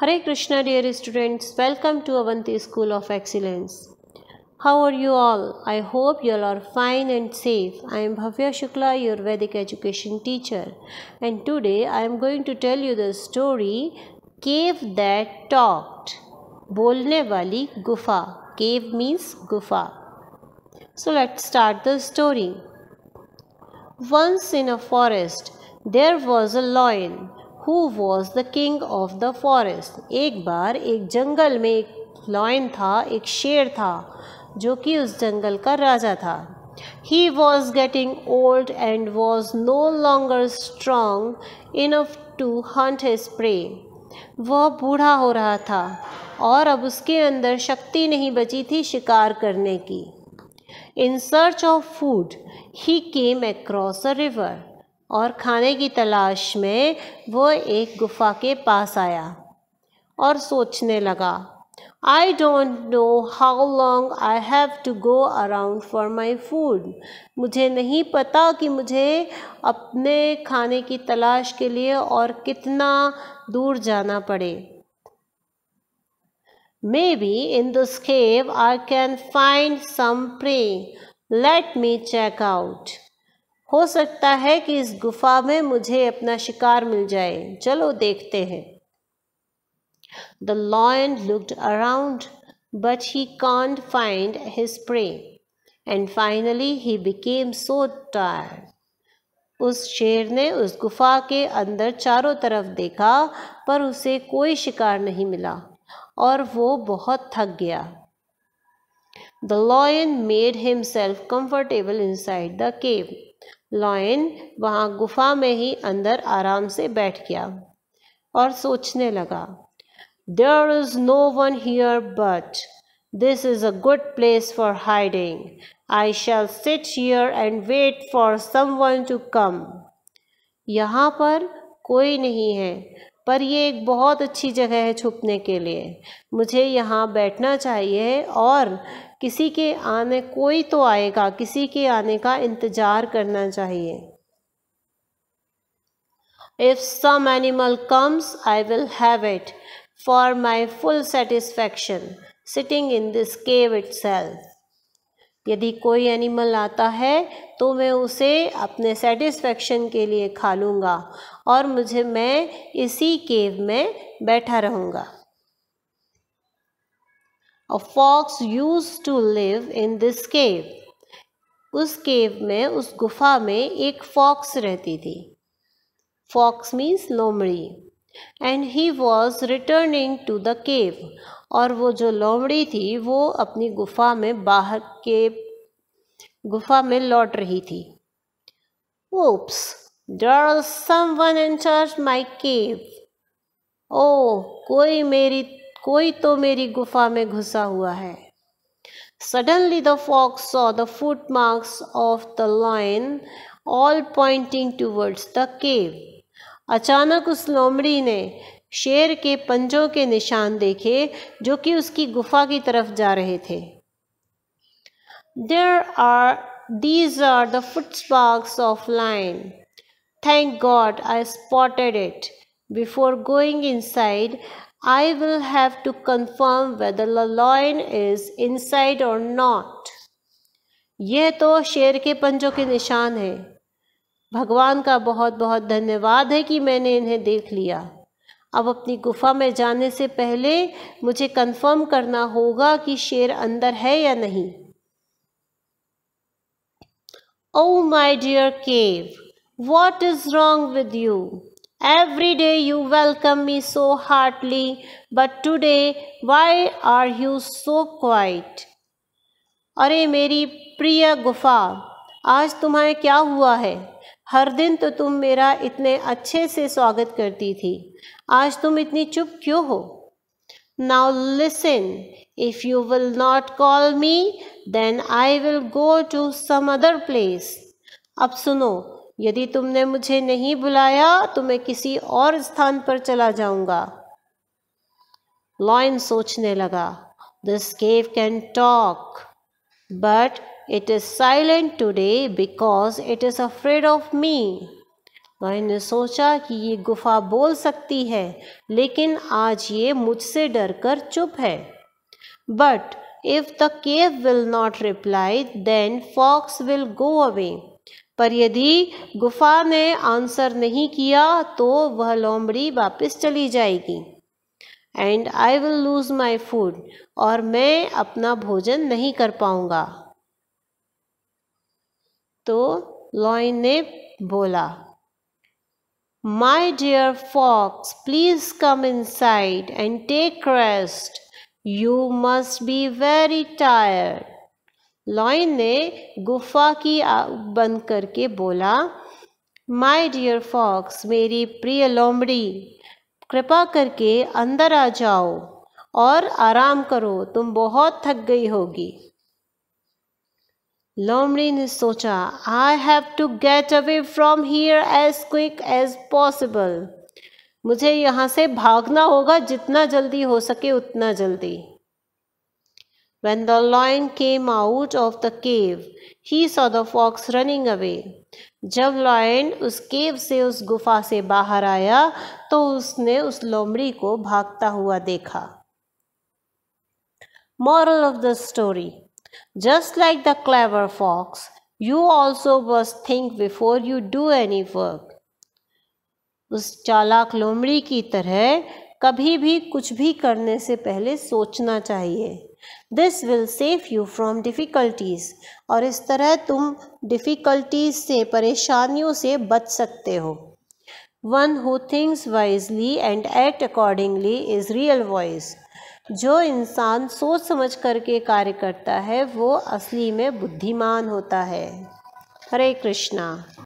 Hare Krishna, dear students. Welcome to Avanti School of Excellence. How are you all? I hope you all are fine and safe. I am Bhavya Shukla, your Vedic education teacher, and today I am going to tell you the story Cave That Talked. Bolne Wali Gufa. Cave means Gufa. So let's start the story. Once in a forest, there was a lion who was the king of the forest एक बार एक जंगल में एक lion था एक शेर था जो कि उस जंगल का राजा था he was getting old and was no longer strong enough to hunt his prey. वह बूढ़ा हो रहा था और अब उसके अंदर शक्ति नहीं बची थी शिकार करने की in search of food he came across a river और खाने की तलाश में वो एक गुफा के पास आया और सोचने लगा I don't know how long I have to go around for my food. मुझे नहीं पता कि मुझे अपने खाने की तलाश के लिए और कितना दूर जाना पड़े Maybe in this cave I can find some prey. Let me check out. हो सकता है कि इस गुफा में मुझे अपना शिकार मिल जाए चलो देखते हैं the lion looked around but he can't find his prey and finally he became so tired उस शेर ने उस गुफा के अंदर चारों तरफ देखा पर उसे कोई शिकार नहीं मिला और वो बहुत थक गया the lion made himself comfortable inside the cave lion वहाँ गुफा में ही अंदर आराम से बैठ गया और सोचने लगा there is no one here but this is a good place for hiding I shall sit here and wait for someone to come यहाँ पर कोई नहीं है पर यह एक बहुत अच्छी जगह है छुपने के लिए मुझे यहाँ बैठना चाहिए और किसी के आने कोई तो आएगा किसी के आने का इंतज़ार करना चाहिए if some animal comes I will have it for my full satisfaction sitting in this cave it यदि कोई एनिमल आता है तो मैं उसे अपने सेटिस्फैक्शन के लिए खा लूँगा और मुझे मैं इसी केव में बैठा रहूँगा A fox used to live in this cave. उस केव में उस गुफा में एक फॉक्स रहती थी फॉक्स मीन्स लोमड़ी and he was returning to the cave और वो जो लोमड़ी थी वो अपनी गुफा में बाहर के गुफा में लौट रही थी ओप्स डर सम वन इन चर्च माई केव ओ कोई मेरी कोई तो मेरी गुफा में घुसा हुआ है suddenly the fox saw the foot marks of the lion all pointing towards the cave अचानक उस लोमड़ी ने शेर के पंजों के निशान देखे जो कि उसकी गुफा की तरफ जा रहे थे there are these are the foot marks of lion thank god I spotted it before going inside I will have to confirm whether the loin is inside or not. ये तो शेर के पंजों के निशान है भगवान का बहुत बहुत धन्यवाद है कि मैंने इन्हें देख लिया अब अपनी गुफा में जाने से पहले मुझे कंफर्म करना होगा कि शेर अंदर है या नहीं oh my dear cave what is wrong with you Every day you welcome me so heartily, but today why are you so quiet? अरे मेरी प्रिय गुफा आज तुम्हें क्या हुआ है हर दिन तो तुम मेरा इतने अच्छे से स्वागत करती थी आज तुम इतनी चुप क्यों हो now listen if you will not call me then I will go to some other place अब सुनो यदि तुमने मुझे नहीं बुलाया तो मैं किसी और स्थान पर चला जाऊंगा लॉयन सोचने लगा this cave can talk but it is silent today because it is afraid of me lion ने सोचा कि ये गुफा बोल सकती है लेकिन आज ये मुझसे डर कर चुप है but if the cave will not reply then fox will go away पर यदि गुफा ने आंसर नहीं किया तो वह लोमड़ी वापस चली जाएगी and I will lose my food और मैं अपना भोजन नहीं कर पाऊंगा तो लॉइन ने बोला my dear fox please come inside and take rest you must be very tired lion ने गुफा की बंद करके बोला माय डियर फॉक्स मेरी प्रिय लोमड़ी कृपा करके अंदर आ जाओ और आराम करो तुम बहुत थक गई होगी लोमड़ी ने सोचा I have to get away from here as quick as possible मुझे यहाँ से भागना होगा जितना जल्दी हो सके उतना जल्दी When the lion came out of the cave, he saw the fox running away. जब लॉयन उस केव से उस गुफा से बाहर आया तो उसने उस लोमड़ी को भागता हुआ देखा moral of the story just like the clever fox you also बस think before you do any work उस चालाक लोमड़ी की तरह कभी भी कुछ भी करने से पहले सोचना चाहिए this will save you from difficulties और इस तरह तुम डिफ़िकल्टीज से परेशानियों से बच सकते हो one who thinks wisely and act accordingly is real wise जो इंसान सोच समझ करके कार्य करता है वो असली में बुद्धिमान होता है हरे कृष्णा